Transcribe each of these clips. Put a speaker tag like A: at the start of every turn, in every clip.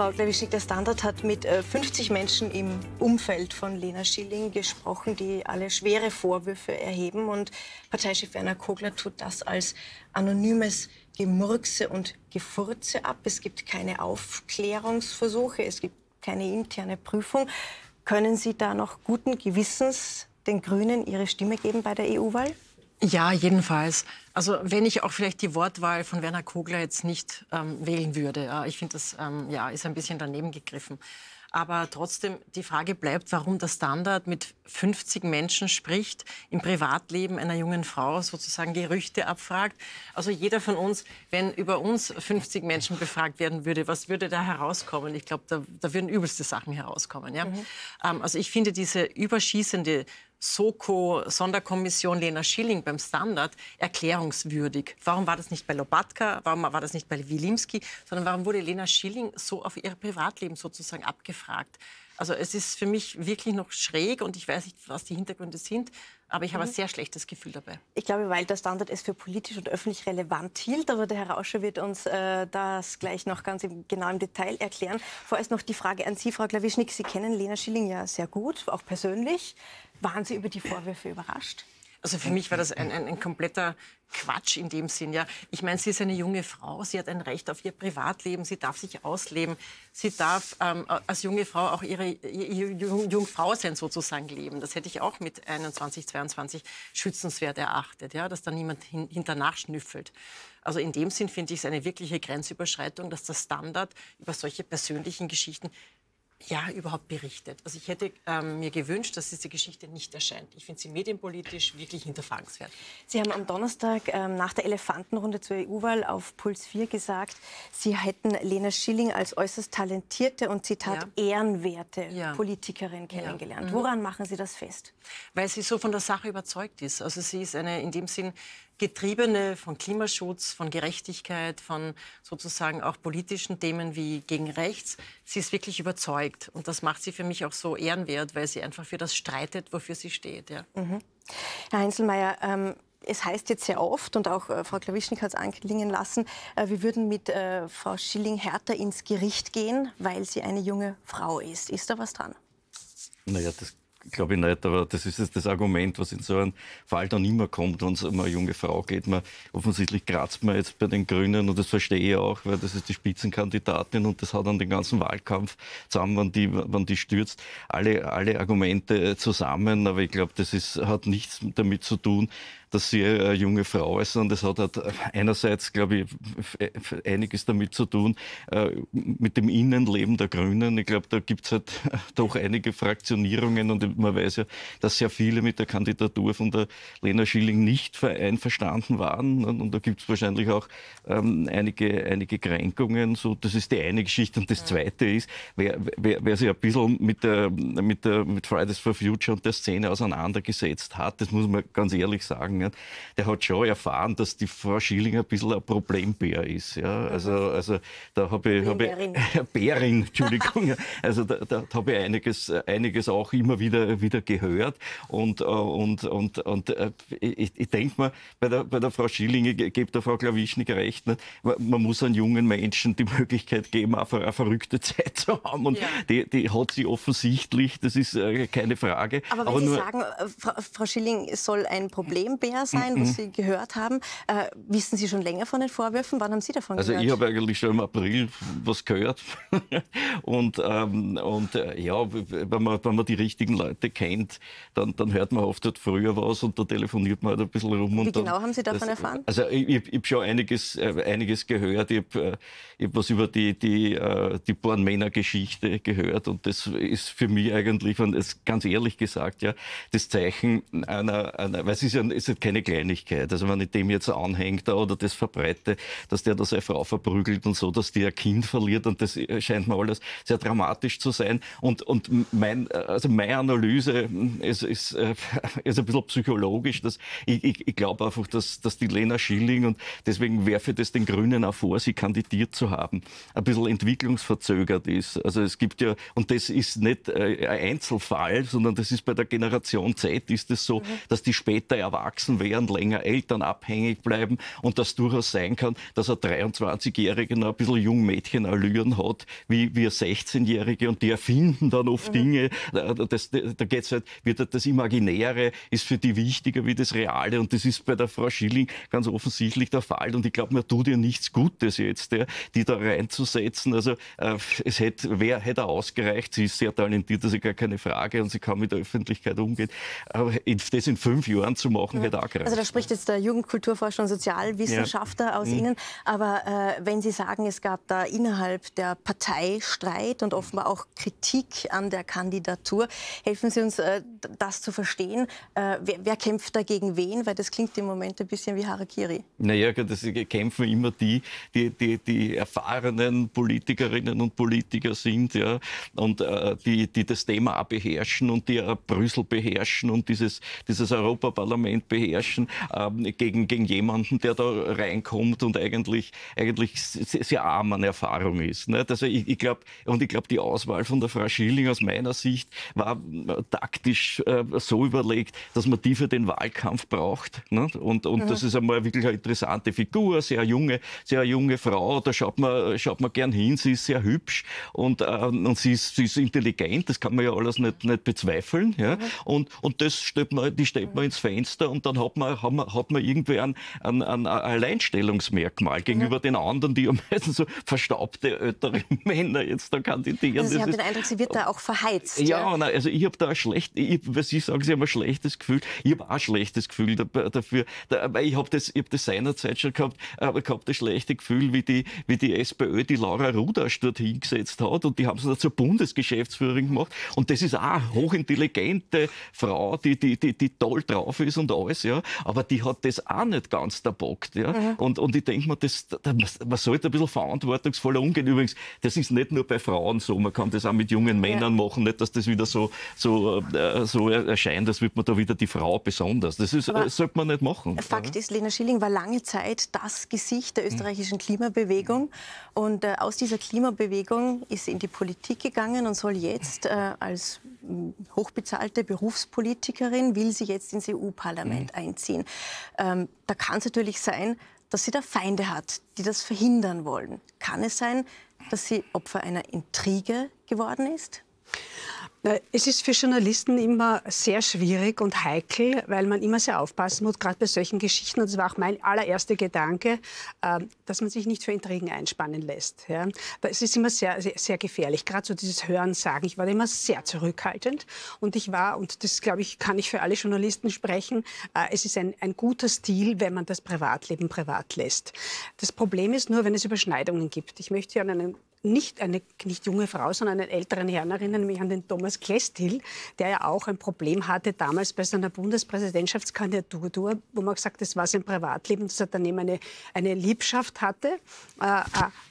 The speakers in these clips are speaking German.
A: Frau Klewischik, der Standard hat mit 50 äh, Menschen im Umfeld von Lena Schilling gesprochen, die alle schwere Vorwürfe erheben. Und Parteichef Werner Kogler tut das als anonymes Gemurkse und Gefurze ab. Es gibt keine Aufklärungsversuche, es gibt keine interne Prüfung. Können Sie da noch guten Gewissens den Grünen Ihre Stimme geben bei der EU-Wahl?
B: Ja, jedenfalls. Also wenn ich auch vielleicht die Wortwahl von Werner Kogler jetzt nicht ähm, wählen würde. Äh, ich finde, das ähm, ja, ist ein bisschen daneben gegriffen. Aber trotzdem, die Frage bleibt, warum der Standard mit 50 Menschen spricht, im Privatleben einer jungen Frau sozusagen Gerüchte abfragt. Also jeder von uns, wenn über uns 50 Menschen befragt werden würde, was würde da herauskommen? Ich glaube, da, da, würden übelste Sachen herauskommen. Ja? Mhm. Ähm, also ich finde diese überschießende Soko-Sonderkommission Lena Schilling beim Standard erklärungswürdig. Warum war das nicht bei Lobatka, warum war das nicht bei Wilimski, sondern warum wurde Lena Schilling so auf ihr Privatleben sozusagen abgefragt? Also es ist für mich wirklich noch schräg und ich weiß nicht, was die Hintergründe sind, aber ich habe mhm. ein sehr schlechtes Gefühl dabei.
A: Ich glaube, weil der Standard es für politisch und öffentlich relevant hielt, aber der Herr Rauscher wird uns äh, das gleich noch ganz im, genau im Detail erklären. Vorerst noch die Frage an Sie, Frau Klawischnik. Sie kennen Lena Schilling
B: ja sehr gut, auch
A: persönlich. Waren Sie über die Vorwürfe überrascht?
B: Also für mich war das ein, ein, ein kompletter Quatsch in dem Sinn. Ja, ich meine, sie ist eine junge Frau, sie hat ein Recht auf ihr Privatleben, sie darf sich ausleben, sie darf ähm, als junge Frau auch ihre, Jung, Jungfrau sein sozusagen leben. Das hätte ich auch mit 21, 22 schützenswert erachtet, ja, dass da niemand hin, hinternach schnüffelt. Also in dem Sinn finde ich es eine wirkliche Grenzüberschreitung, dass der Standard über solche persönlichen Geschichten ja, überhaupt berichtet. Also ich hätte ähm, mir gewünscht, dass diese Geschichte nicht erscheint. Ich finde sie medienpolitisch wirklich hinterfragenswert.
A: Sie haben am Donnerstag ähm, nach der Elefantenrunde zur EU-Wahl auf Puls 4 gesagt, Sie hätten Lena Schilling als äußerst talentierte und Zitat ja. ehrenwerte ja. Politikerin
B: kennengelernt. Ja. Mhm.
A: Woran machen Sie das fest?
B: Weil sie so von der Sache überzeugt ist. Also sie ist eine in dem Sinn Getriebene von Klimaschutz, von Gerechtigkeit, von sozusagen auch politischen Themen wie gegen rechts. Sie ist wirklich überzeugt. Und das macht sie für mich auch so ehrenwert, weil sie einfach für das streitet, wofür sie steht. Ja.
A: Mhm. Herr Heinzelmeier, ähm es heißt jetzt sehr oft, und auch äh, Frau Klawischnik hat es anklingen lassen, äh, wir würden mit äh, Frau Schilling härter ins Gericht gehen, weil sie eine junge Frau ist. Ist da was dran?
C: Naja, das glaube ich nicht, aber das ist jetzt das Argument, was in so einem Fall dann immer kommt, wenn es um eine junge Frau geht. Man, offensichtlich kratzt man jetzt bei den Grünen und das verstehe ich auch, weil das ist die Spitzenkandidatin und das hat dann den ganzen Wahlkampf zusammen, wenn die, wenn die stürzt, alle, alle Argumente äh, zusammen. Aber ich glaube, das ist, hat nichts damit zu tun, dass sie eine junge Frau ist. Und das hat halt einerseits, glaube ich, einiges damit zu tun, äh, mit dem Innenleben der Grünen. Ich glaube, da gibt es halt doch einige Fraktionierungen und man weiß ja, dass sehr viele mit der Kandidatur von der Lena Schilling nicht einverstanden waren. Und da gibt es wahrscheinlich auch ähm, einige, einige Kränkungen. So, das ist die eine Geschichte. Und das zweite ist, wer, wer, wer sich ein bisschen mit, der, mit, der, mit Fridays for Future und der Szene auseinandergesetzt hat, das muss man ganz ehrlich sagen, Schillinger, der hat schon erfahren, dass die Frau Schillinger ein bisschen ein Problembär ist. Ja? Also, also da habe ich, hab ich Bärin, Entschuldigung, also da, da habe ich einiges, einiges auch immer wieder, wieder gehört und, äh, und, und, und äh, ich, ich denke mal, bei der, bei der Frau Schillinger gibt der Frau Klawischnik recht, ne? man muss einen jungen Menschen die Möglichkeit geben, einfach eine verrückte Zeit zu haben und ja. die, die hat sie offensichtlich, das ist äh, keine Frage. Aber wenn Aber Sie sagen,
A: Frau Schilling soll ein Problembär Aufseher mhm, sein, was mhm. Sie gehört haben. Äh, wissen Sie schon länger von den Vorwürfen? Wann haben Sie davon also gehört? Also
C: ich habe eigentlich schon im April was gehört. und ähm, und äh, ja, wenn man, wenn man die richtigen Leute kennt, dann, dann hört man oft halt früher was und da telefoniert man halt ein bisschen rum. Und Wie genau dann, haben Sie davon das, erfahren? Also ich, ich, habe schon einiges, äh, einiges gehört. Ich habe äh, hab was über die, die, äh, die Bornmänner-Geschichte gehört und das ist für mich eigentlich, ganz ehrlich gesagt, ja, das Zeichen einer, einer weil es ist ja, es keine Kleinigkeit. Also wenn ich dem jetzt anhängt oder das verbreite, dass der da seine Frau verprügelt und so, dass die ein Kind verliert und das scheint mir alles sehr dramatisch zu sein. Und, und mein, also meine Analyse ist, ist, äh, ist ein bisschen psychologisch. Dass ich, ich, ich glaube einfach, dass, dass die Lena Schilling, und deswegen werfe ich das den Grünen auch vor, sie kandidiert zu haben, ein bisschen entwicklungsverzögert ist. Also es gibt ja, und das ist nicht äh, ein Einzelfall, sondern das ist bei der Generation Z ist es das so, mhm. dass die später erwachsen erwachsen werden, länger abhängig bleiben und das durchaus sein kann, dass ein 23-Jähriger noch ein bisschen Jungmädchenallüren hat, wie wir 16-Jährige und die erfinden dann oft mhm. Dinge. Da, das, da geht's halt, wird halt das Imaginäre ist für die wichtiger wie das Reale und das ist bei der Frau Schilling ganz offensichtlich der Fall und ich glaube, man tut ihr nichts Gutes jetzt, ja, die da reinzusetzen. Also äh, es hätte, wer hätte ausgereicht, sie ist sehr talentiert, das ist gar keine Frage und sie kann mit der Öffentlichkeit umgehen. Aber das in fünf Jahren zu machen, ja. hätte dargereicht. Also da
A: spricht jetzt der Jugendkulturforscher und Sozialwissenschaftler ja. aus mhm. Ihnen. Aber äh, wenn Sie sagen, es gab da innerhalb der Partei Streit und offenbar auch Kritik an der Kandidatur, helfen Sie uns, äh, das zu verstehen. Äh, wer, wer, kämpft dagegen wen? Weil das klingt im Moment ein bisschen wie Harakiri.
C: Naja, das kämpfen immer die, die, die, die erfahrenen Politikerinnen und Politiker sind ja, und äh, die, die das Thema beherrschen und die Brüssel beherrschen und dieses, dieses Europaparlament beherrschen beherrschen ähm, gegen, gegen jemanden, der da reinkommt und eigentlich, eigentlich sehr, sehr arm an Erfahrung ist. Ne? Also ich, ich glaube, und ich glaube, die Auswahl von der Frau Schilling aus meiner Sicht war äh, taktisch äh, so überlegt, dass man die für den Wahlkampf braucht. Ne? Und, und mhm. das ist einmal wirklich eine interessante Figur, sehr junge, sehr junge Frau, da schaut man, schaut man gern hin, sie ist sehr hübsch und, äh, und sie, ist, sie ist intelligent, das kann man ja alles nicht, nicht bezweifeln. Ja? Mhm. Und, und das stellt man, die stellt man ins Fenster und dann dann hat man, hat man, hat man irgendwie ein, ein, ein Alleinstellungsmerkmal gegenüber ja. den anderen, die ja meistens so verstaubte ältere Männer jetzt da kandidieren. Also Sie das haben den
A: Eindruck, sie wird da äh, auch verheizt. Ja,
C: ja. Nein, also ich habe da ein schlecht, ich, was Sie sagen, Sie haben ein schlechtes Gefühl. Ich habe auch ein schlechtes Gefühl dafür. Weil Ich habe das, hab das seinerzeit schon gehabt, aber ich äh, habe das schlechte Gefühl, wie die, wie die SPÖ die Laura Rudasch dort hingesetzt hat und die haben sie da zur Bundesgeschäftsführerin gemacht. Und das ist auch eine hochintelligente Frau, die, die, die, die toll drauf ist und alles ja. Aber die hat das auch nicht ganz verbockt, ja. Mhm. Und, und ich denke mir, das, das, man sollte ein bisschen verantwortungsvoller umgehen. Übrigens, das ist nicht nur bei Frauen so, man kann das auch mit jungen Männern ja. machen, nicht, dass das wieder so, so, äh, so erscheint, als würde man da wieder die Frau besonders. Das ist, äh, sollte man nicht machen.
A: Fakt ja. ist, Lena Schilling war lange Zeit das Gesicht der mhm. österreichischen Klimabewegung. Und äh, aus dieser Klimabewegung ist sie in die Politik gegangen und soll jetzt äh, als hm, hochbezahlte Berufspolitikerin, will sie jetzt ins EU-Parlament einziehen. Ähm, da kann es natürlich sein, dass sie da Feinde hat, die das verhindern wollen. Kann es sein, dass sie Opfer einer Intrige geworden ist? Es ist
D: für Journalisten immer sehr schwierig und heikel, weil man immer sehr aufpassen muss, gerade bei solchen Geschichten. Und das war auch mein allererster Gedanke, ähm, dass man sich nicht für Intrigen einspannen lässt. Es ist immer sehr, sehr, sehr gefährlich, gerade so dieses Hören, Sagen. Ich war immer sehr zurückhaltend und ich war, und das glaube ich, kann ich für alle Journalisten sprechen, äh, es ist ein, ein guter Stil, wenn man das Privatleben privat lässt. Das Problem ist nur, wenn es Überschneidungen gibt. Ich möchte an einem nicht eine nicht junge Frau, sondern einen älteren Herrn erinnern, nämlich an den Thomas Klestil, der ja auch ein Problem hatte damals bei seiner Bundespräsidentschaftskandidatur, wo man gesagt hat, das war sein Privatleben, dass er daneben eine, eine Liebschaft hatte. Äh, äh,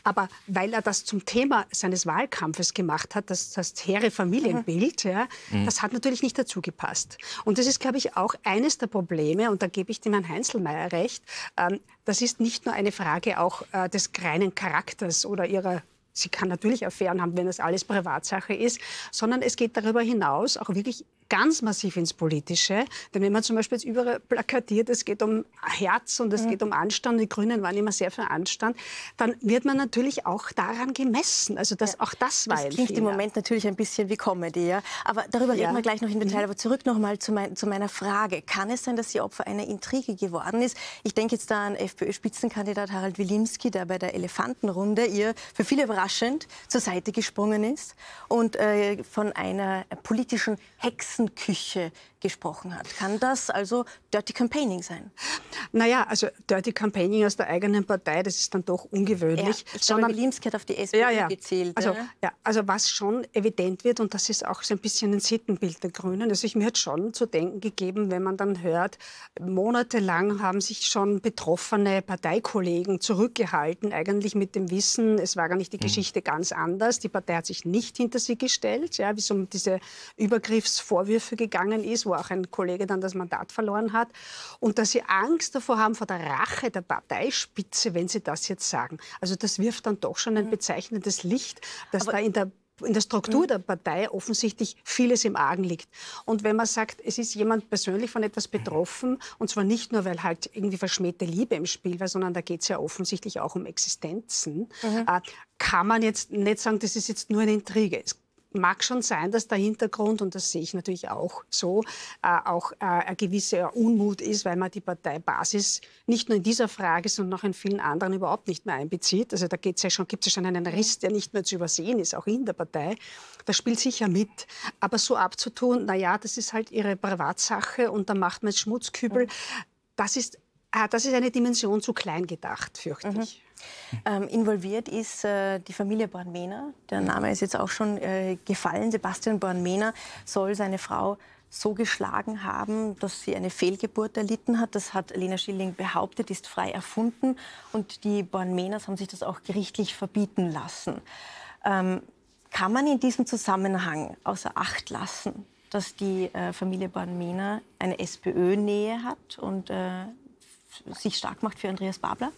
D: aber weil er das zum Thema seines Wahlkampfes gemacht hat, das, das hehre Familienbild, mhm. ja, mhm. das hat natürlich nicht dazu gepasst. Und das ist, glaube ich, auch eines der Probleme, und da gebe ich dem Herrn Heinzelmeier recht, ähm, das ist nicht nur eine Frage auch äh, des reinen Charakters oder ihrer sie kann natürlich Affären haben, wenn das alles Privatsache ist, sondern es geht darüber hinaus auch wirklich ganz massiv ins Politische. Denn wenn man zum Beispiel jetzt überall plakatiert, es geht um Herz und es mhm. geht um Anstand, die Grünen waren immer sehr für Anstand, dann wird man natürlich auch
A: daran gemessen. Also das, ja. auch das war Das klingt Fehler. im Moment natürlich ein bisschen wie Comedy. Ja? Aber darüber ja. reden wir gleich noch im Detail. Mhm. Aber zurück nochmal zu, mein, zu meiner Frage. Kann es sein, dass sie Opfer einer Intrige geworden ist? Ich denke jetzt da an FPÖ-Spitzenkandidat Harald Wilimski, der bei der Elefantenrunde ihr für viele überraschend zur Seite gesprungen ist und äh, von einer politischen Hexen tusen gesprochen hat. Kann das also Dirty Campaigning sein?
D: Naja, also Dirty Campaigning aus der eigenen Partei, das ist dann doch ungewöhnlich. Ja, ich sondern Limski hat auf die SPD ja, ja. gezählt. Also, ja. also was schon evident wird, und das ist auch so ein bisschen ein Sittenbild der Grünen, also ich mir hat schon zu denken gegeben, wenn man dann hört, monatelang haben sich schon betroffene Parteikollegen zurückgehalten, eigentlich mit dem Wissen, es war gar nicht die hm. Geschichte mhm. ganz anders, die Partei hat sich nicht hinter sie gestellt, ja, wie es um diese Übergriffsvorwürfe gegangen ist, wo wo auch ein Kollege dann das Mandat verloren hat, und dass sie Angst davor haben vor der Rache der Parteispitze, wenn sie das jetzt sagen. Also das wirft dann doch schon ein mhm. bezeichnendes Licht, dass Aber da in der in der Struktur mhm. der Partei offensichtlich vieles im Argen liegt. Und wenn man sagt, es ist jemand persönlich von etwas betroffen, und zwar nicht nur, weil halt irgendwie verschmähte Liebe im Spiel war, sondern da geht es ja offensichtlich auch um Existenzen, mhm. Äh, kann man jetzt nicht sagen, das ist jetzt nur eine Intrige. Es mag schon sein, dass der Hintergrund, und das sehe ich natürlich auch so, äh, auch äh, ein gewisser Unmut ist, weil man die Parteibasis nicht nur in dieser Frage, sondern auch in vielen anderen überhaupt nicht mehr einbezieht. Also da ja gibt es ja schon einen Riss, der nicht mehr zu übersehen ist, auch in der Partei. Das spielt sicher mit. Aber so abzutun, na ja, das ist halt ihre Privatsache und da macht man Schmutzkübel, mhm. das ist,
A: äh, das ist eine Dimension zu klein gedacht, fürchte mhm. ich. Ähm, involviert ist äh, die Familie Bornmena. Der mhm. Name ist jetzt auch schon äh, gefallen. Sebastian Bornmena soll seine Frau so geschlagen haben, dass sie eine Fehlgeburt erlitten hat. Das hat Lena Schilling behauptet, ist frei erfunden. Und die Bornmenas haben sich das auch gerichtlich verbieten lassen. Ähm, kann man in diesem Zusammenhang außer Acht lassen, dass die äh, Familie Bornmena eine SPÖ-Nähe hat und äh, sich stark macht für Andreas Babler?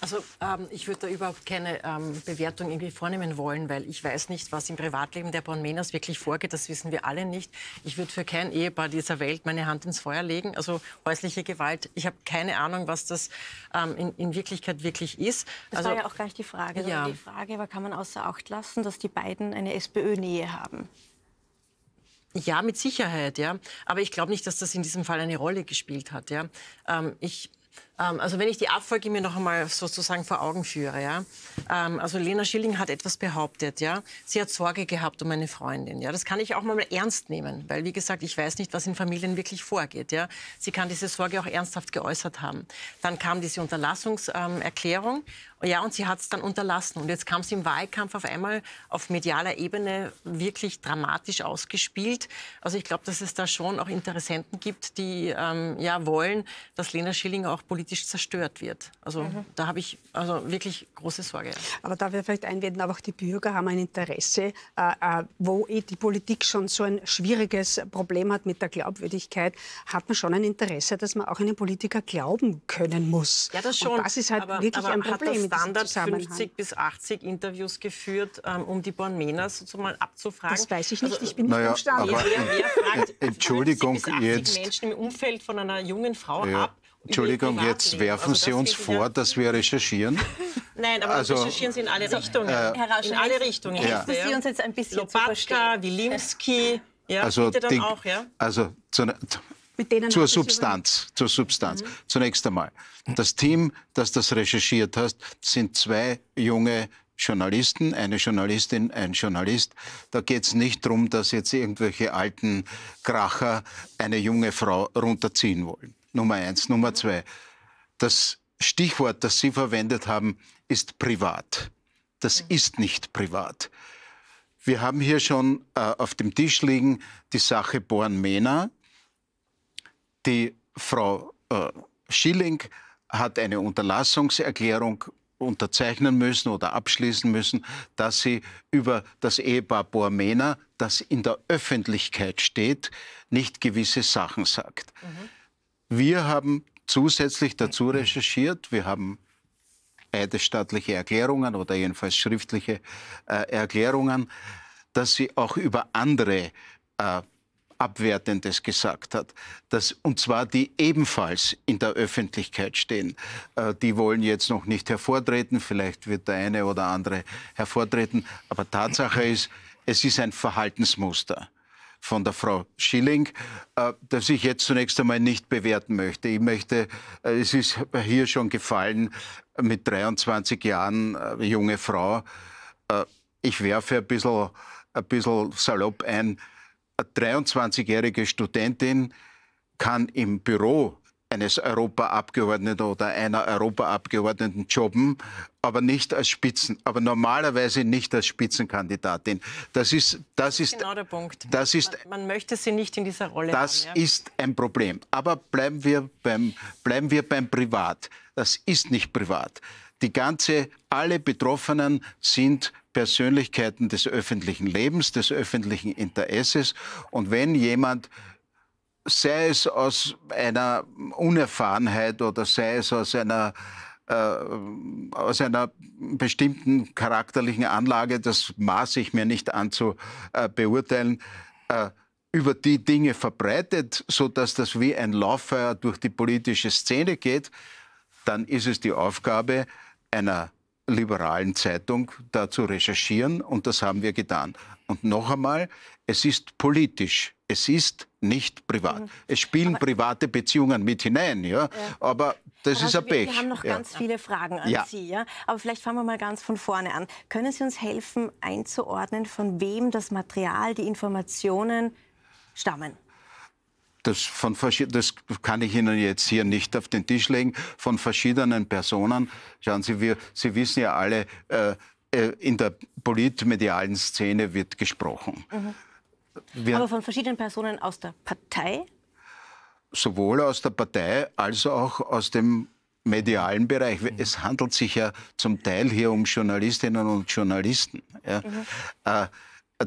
B: Also ähm, ich würde da überhaupt keine ähm, Bewertung irgendwie vornehmen wollen, weil ich weiß nicht, was im Privatleben der Bornmenas wirklich vorgeht. Das wissen wir alle nicht. Ich würde für kein Ehepaar dieser Welt meine Hand ins Feuer legen. Also häusliche Gewalt. Ich habe keine Ahnung, was das ähm, in, in, Wirklichkeit wirklich ist. Das also, war ja auch gar
A: nicht die Frage. Ja. Die Frage war, kann man außer Acht lassen, dass die beiden eine SPÖ-Nähe haben?
B: Ja, mit Sicherheit, ja. Aber ich glaube nicht, dass das in diesem Fall eine Rolle gespielt hat, ja. Ähm, ich ähm, also wenn ich die Abfolge mir noch einmal sozusagen vor Augen führe, ja. Ähm, also Lena Schilling hat etwas behauptet, ja. Sie hat Sorge gehabt um meine Freundin, ja. Das kann ich auch mal ernst nehmen, weil wie gesagt, ich weiß nicht, was in Familien wirklich vorgeht, ja. Sie kann diese Sorge auch ernsthaft geäußert haben. Dann kam diese Unterlassungserklärung, ähm, ja, und sie hat es dann unterlassen. Und jetzt kam es im Wahlkampf auf einmal auf medialer Ebene wirklich dramatisch ausgespielt. Also ich glaube, dass es da schon auch Interessenten gibt, die ähm, ja wollen, dass Lena Schilling auch politisch politisch zerstört wird. Also mhm. da habe ich also wirklich große Sorge. Aber da wir vielleicht
D: einwenden, aber auch die Bürger haben ein Interesse, äh, äh wo eh die Politik schon so ein schwieriges Problem hat mit der Glaubwürdigkeit, hat man schon ein Interesse, dass man auch einem Politiker glauben können muss. Ja, das schon. Und das ist halt aber, wirklich aber ein Problem. Hat der Standard 50
B: bis 80 Interviews geführt, ähm, um die Born Männer sozusagen abzufragen. Das weiß ich nicht. Also, ich bin nicht im Stand.
E: Entschuldigung, 50 bis 80 jetzt
B: Menschen im Umfeld von einer jungen Frau ja. ab, Entschuldigung, jetzt also werfen also, Sie uns
E: vor, dass wir recherchieren.
B: Nein, aber also, recherchieren Sie in alle Richtungen. Äh, in alle Richtungen. Ja. Helfen Sie uns jetzt ein bisschen Lobatka, Wilimski, ja, also, die, auch, ja?
E: Also zu, ne-
B: zur Substanz,
E: zur Substanz. Mhm. Zunächst einmal, das Team, das das recherchiert hat, sind zwei junge Journalisten, eine Journalistin, ein Journalist. Da geht es nicht darum, dass jetzt irgendwelche alten Kracher eine junge Frau runterziehen wollen. Nummer eins. Nummer zwei. Das Stichwort, das Sie verwendet haben, ist privat. Das mhm. ist nicht privat. Wir haben hier schon äh, auf dem Tisch liegen die Sache Born-Mena. Die Frau äh, Schilling hat eine Unterlassungserklärung unterzeichnen müssen oder abschließen müssen, dass sie über das Ehepaar Born-Mena, das in der Öffentlichkeit steht, nicht gewisse Sachen sagt. Mhm. Wir haben zusätzlich dazu recherchiert. Wir haben eidesstaatliche Erklärungen oder jedenfalls schriftliche äh, Erklärungen, dass sie auch über andere äh, Abwertendes gesagt hat. Dass, und zwar die ebenfalls in der Öffentlichkeit stehen. Äh, die wollen jetzt noch nicht hervortreten, vielleicht wird der eine oder andere hervortreten, aber Tatsache ist, es ist ein Verhaltensmuster von der Frau Schilling, äh, das ich jetzt zunächst einmal nicht bewerten möchte. Ich möchte, äh, es ist hier schon gefallen, mit 23 Jahren äh, junge Frau, äh, ich werfe ein bisschen, ein bisschen salopp ein, eine 23-jährige Studentin kann im Büro eines Europaabgeordneten oder einer Europaabgeordneten jobben, aber nicht als Spitzen, aber normalerweise nicht als Spitzenkandidatin. Das ist, das ist, genau der Punkt. Das ist,
B: man, man möchte sie nicht in dieser Rolle. Das haben, ja. ist
E: ein Problem. Aber bleiben wir beim, bleiben wir beim Privat. Das ist nicht privat. Die ganze, alle Betroffenen sind Persönlichkeiten des öffentlichen Lebens, des öffentlichen Interesses. Und wenn jemand sei es aus einer Unerfahrenheit oder sei es aus einer äh, aus einer bestimmten charakterlichen Anlage, das maße ich mir nicht an zu äh, beurteilen, äh, über die Dinge verbreitet, sodass das wie ein Lauffeuer durch die politische Szene geht, dann ist es die Aufgabe einer liberalen Zeitung, da zu recherchieren und das haben wir getan. Und noch einmal, es ist politisch es ist nicht privat. Mhm. Es spielen aber private Beziehungen mit hinein, ja. ja. Aber das aber ist ein Pech. Wir haben noch ja. ganz viele Fragen an ja. Sie,
A: ja. Aber vielleicht fangen wir mal ganz von vorne an. Können Sie uns helfen, einzuordnen, von wem das Material, die Informationen stammen?
E: Das, von, das kann ich Ihnen jetzt hier nicht auf den Tisch legen, von verschiedenen Personen. Schauen Sie, wir, Sie wissen ja alle, äh, äh in der politmedialen Szene wird gesprochen. Mhm. Wir
A: Aber von verschiedenen Personen aus der Partei?
E: Sowohl aus der Partei als auch aus dem medialen Bereich. Mhm. Es handelt sich ja zum Teil hier um Journalistinnen und Journalisten. Ja. Mhm. Äh,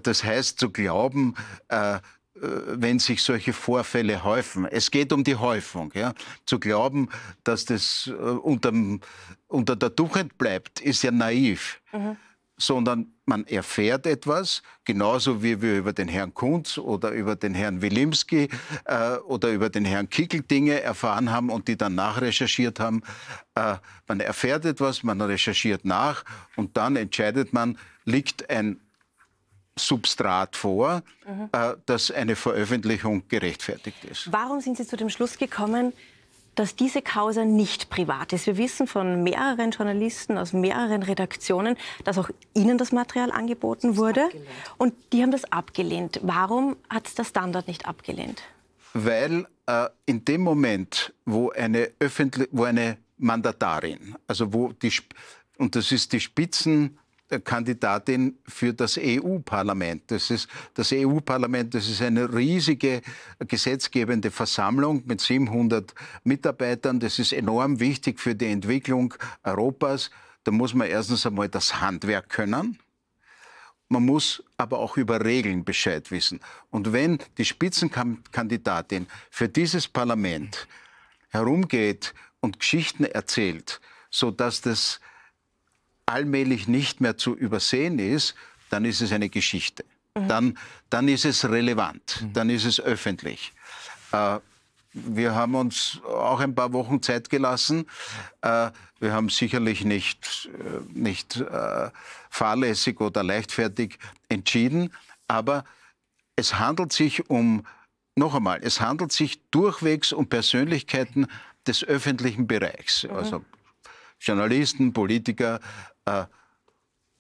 E: das heißt, zu glauben, äh, äh wenn sich solche Vorfälle häufen. Es geht um die Häufung. Ja? Zu glauben, dass das äh, unterm, unter der Duchend bleibt, ist ja naiv. Mhm sondern man erfährt etwas, genauso wie wir über den Herrn Kunz oder über den Herrn Wilimski äh, oder über den Herrn Kickel Dinge erfahren haben und die dann nachrecherchiert haben. Äh, man erfährt etwas, man recherchiert nach und dann entscheidet man, liegt ein Substrat vor, mhm. äh, dass eine Veröffentlichung gerechtfertigt ist.
A: Warum sind Sie zu dem Schluss gekommen, dass diese Causa nicht privat ist. Wir wissen von mehreren Journalisten aus mehreren Redaktionen, dass auch ihnen das Material angeboten wurde. Abgelehnt. Und die haben das abgelehnt. Warum hat es der Standard nicht abgelehnt?
E: Weil äh, in dem Moment, wo eine, öffentlich, wo eine Mandatarin, also wo die, und das ist die Spitzen, Kandidatin für das EU-Parlament. Das ist das EU-Parlament, das ist eine riesige gesetzgebende Versammlung mit 700 Mitarbeitern. Das ist enorm wichtig für die Entwicklung Europas. Da muss man erstens einmal das Handwerk können. Man muss aber auch über Regeln Bescheid wissen. Und wenn die Spitzenkandidatin für dieses Parlament herumgeht und Geschichten erzählt, so dass das allmählich nicht mehr zu übersehen ist, dann ist es eine Geschichte. Mhm. Dann, dann ist es relevant, mhm. dann ist es öffentlich. Äh, wir haben uns auch ein paar Wochen Zeit gelassen. Äh, wir haben sicherlich nicht, äh, nicht äh, fahrlässig oder leichtfertig entschieden, aber es handelt sich um, noch einmal, es handelt sich durchwegs um Persönlichkeiten des öffentlichen Bereichs. Mhm. Also Journalisten, Politiker. Äh,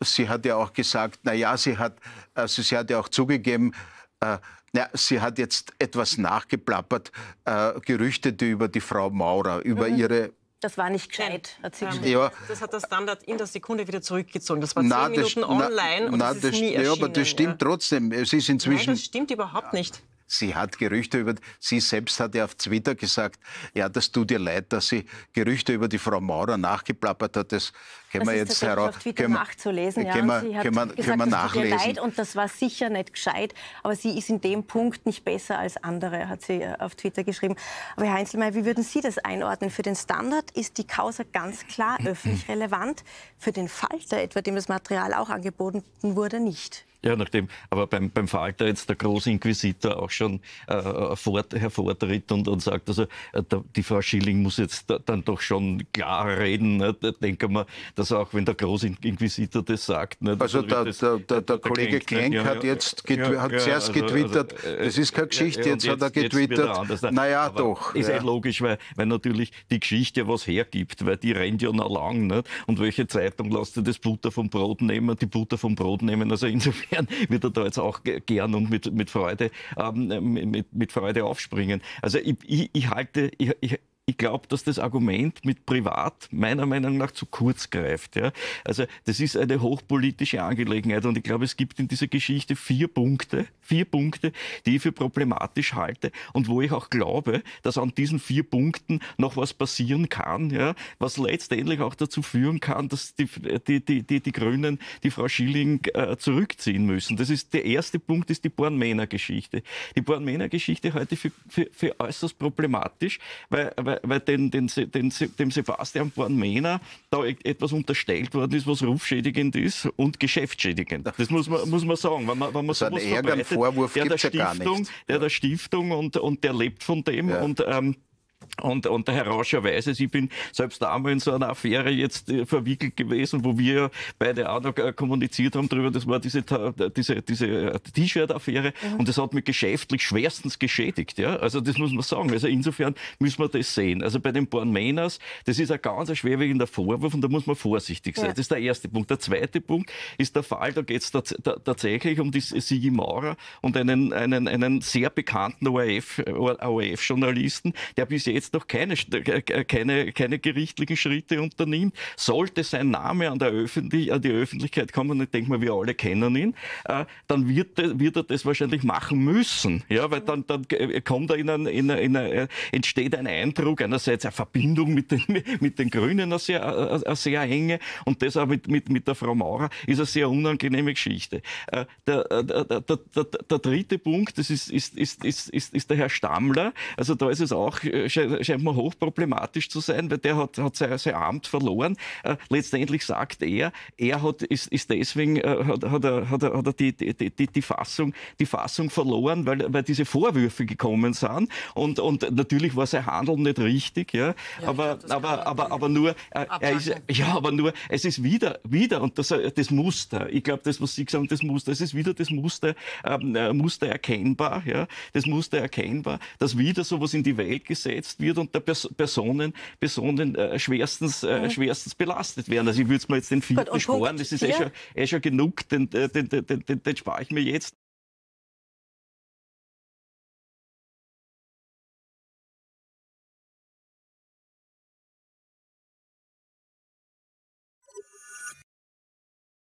E: sie hat ja auch gesagt, na ja, sie hat, also sie hat ja auch zugegeben, äh, na, sie hat jetzt etwas nachgeplappert, äh, Gerüchte über die Frau Maurer, über mhm. ihre
B: das war nicht gescheit. Nein, ja. Das hat der Standard in der Sekunde wieder zurückgezogen. Das war zehn Minuten online na, und na, das ist das, nie erschienen. Ja, aber das stimmt
E: ja. trotzdem. Es ist inzwischen. Nein, das
B: stimmt überhaupt nicht
E: sie hat Gerüchte über, sie selbst hat ja auf Twitter gesagt, ja, das tut ihr leid, dass sie Gerüchte über die Frau Maurer nachgeplappert hat. Das können das wir jetzt heraus. Auf Twitter können,
A: nachzulesen, ja. Können, sie hat können, gesagt, können wir nachlesen. Tut ihr leid und das war sicher nicht gescheit, aber sie ist in dem Punkt nicht besser als andere, hat sie äh, auf Twitter geschrieben. Aber Herr Heinzelmeier, wie würden Sie das einordnen? Für den Standard ist die Causa ganz klar öffentlich relevant, für den Falter etwa, dem das Material auch angeboten wurde, nicht.
C: Ja, nachdem aber beim, beim Falter jetzt der Großinquisitor auch schon äh, fort, hervortritt und, und sagt, also äh, die Frau Schilling muss jetzt da, dann doch schon klar reden. Ne? Da denken wir, dass auch wenn der Großinquisitor das sagt. Ne, also da, das,
E: der, der, der, Kollege ne? Klenk ja, hat jetzt ja, hat ja, zuerst also, also getwittert, also, äh, das ist keine Geschichte, jetzt, jetzt, hat er getwittert. Anders, ne? Naja, doch. Ist ja.
C: logisch, weil, weil natürlich die Geschichte was hergibt, weil die rennt ja noch lang. Ne? Und welche Zeitung lässt du das Butter vom Brot nehmen? Die Butter vom Brot nehmen, also insofern insofern wird er da jetzt auch gern und mit, mit, Freude, ähm, mit, mit Freude aufspringen. Also ich, ich, ich halte, ich, ich glaube, dass das Argument mit privat meiner Meinung nach zu kurz greift. Ja? Also das ist eine hochpolitische Angelegenheit und ich glaube, es gibt in dieser Geschichte vier Punkte, vier Punkte, die ich für problematisch halte und wo ich auch glaube, dass an diesen vier Punkten noch was passieren kann, ja? was letztendlich auch dazu führen kann, dass die, die, die, die, die Grünen die Frau Schilling äh, zurückziehen müssen. Das ist der erste Punkt, ist die born männer geschichte Die born männer geschichte halte ich für, für, für äußerst problematisch, weil, weil weil den, den, den, dem Sebastian Bornmena da e, etwas unterstellt worden ist, was rufschädigend ist und geschäftsschädigend. Das muss man, muss man sagen. Wenn man, wenn man so sowas verbreitet, Vorwurf der, der Stiftung, ja gar nicht. der der Stiftung und, und der lebt von dem ja. und ähm, und, und der Herr Rauscher weiß es, ich bin selbst einmal in so einer Affäre jetzt äh, verwickelt gewesen, wo wir beide auch noch äh, kommuniziert haben darüber, das war diese diese, diese T-Shirt-Affäre mhm. und das hat mich geschäftlich schwerstens geschädigt. Ja? Also das muss man sagen. Also insofern müssen wir das sehen. Also bei den Born Mainers, das ist ein ganz schwerwiegender Vorwurf und da muss man vorsichtig sein. Ja. Das ist der erste Punkt. Der zweite Punkt ist der Fall, da geht es tatsächlich um die Sigi Maurer und einen, einen, einen sehr bekannten ORF-Journalisten, ORF der bis jetzt jetzt noch keine, äh, äh, keine, keine gerichtlichen Schritte unternimmt. Sollte sein Name an, der Öffentlich an die Öffentlichkeit kommen, und ich denke mal, wir alle kennen ihn, äh, dann wird, wird er das wahrscheinlich machen müssen. Ja, weil dann, dann äh, kommt er in ein, in ein, in ein, entsteht ein Eindruck, einerseits eine Verbindung mit den, mit den Grünen, eine sehr, eine sehr enge, und das auch mit, mit, mit der Frau Maurer, ist eine sehr unangenehme Geschichte. Äh, der, der, der, der, dritte Punkt, das ist, ist, ist, ist, ist, ist der Herr Stammler. Also da ist es auch schon scheint mir hochproblematisch zu sein, weil der hat, hat sein, sein Amt verloren. Äh, letztendlich sagt er, er hat, ist, ist deswegen, äh, hat, hat, er, hat, er, hat er die, die, die, die, Fassung, die Fassung verloren, weil, weil diese Vorwürfe gekommen sind. Und, und natürlich war sein Handeln nicht richtig, ja. ja aber, glaub, aber, aber, aber nur, äh, er ist, ja, aber nur, es ist wieder, wieder, und das, das Muster, ich glaube, das, was Sie gesagt haben, das Muster, es ist wieder das Muster, ähm, äh, Muster erkennbar, ja, das Muster erkennbar, dass wieder sowas in die Welt gesetzt wird und der Pers Personen, Personen äh, schwerstens, äh, schwerstens belastet werden. Also ich würde es mir jetzt den vierten Gut, sparen, das ist eh schon, eh schon genug, den, den, den, den, den spare ich mir jetzt.